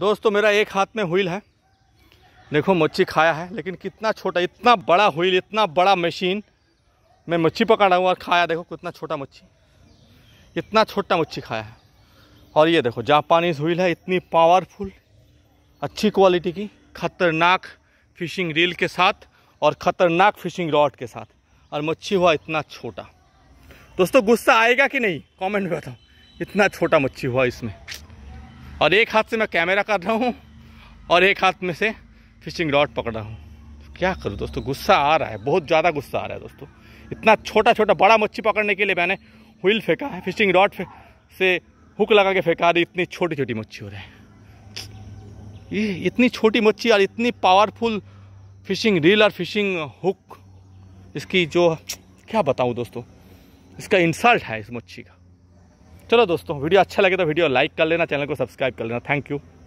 दोस्तों मेरा एक हाथ में हुईल है देखो मच्छी खाया है लेकिन कितना छोटा इतना बड़ा हुईल इतना बड़ा मशीन मैं मच्छी पकड़ा हुआ खाया देखो कितना छोटा मच्छी इतना छोटा मच्छी खाया है और ये देखो जापानीज़ हुईल है इतनी पावरफुल अच्छी क्वालिटी की ख़तरनाक फिशिंग रील के साथ और ख़तरनाक फिशिंग रॉड के साथ और मच्छी हुआ इतना छोटा दोस्तों गुस्सा आएगा कि नहीं कमेंट में बताओ इतना छोटा मच्छी हुआ इसमें और एक हाथ से मैं कैमरा कर रहा हूँ और एक हाथ में से फिशिंग रॉड पकड़ रहा हूँ क्या करूँ दोस्तों गुस्सा आ रहा है बहुत ज़्यादा गुस्सा आ रहा है दोस्तों इतना छोटा छोटा बड़ा मच्छी पकड़ने के लिए मैंने व्हील फेंका है फिशिंग रॉड से हुक लगा के फेंका रही इतनी छोटी छोटी मच्छी हो रही है ये इतनी छोटी मच्छी और इतनी पावरफुल फिशिंग रील और फिशिंग हुक इसकी जो क्या बताऊँ दोस्तों इसका इंसल्ट है इस मच्छी का चलो दोस्तों वीडियो अच्छा लगे तो वीडियो लाइक कर लेना चैनल को सब्सक्राइब कर लेना थैंक यू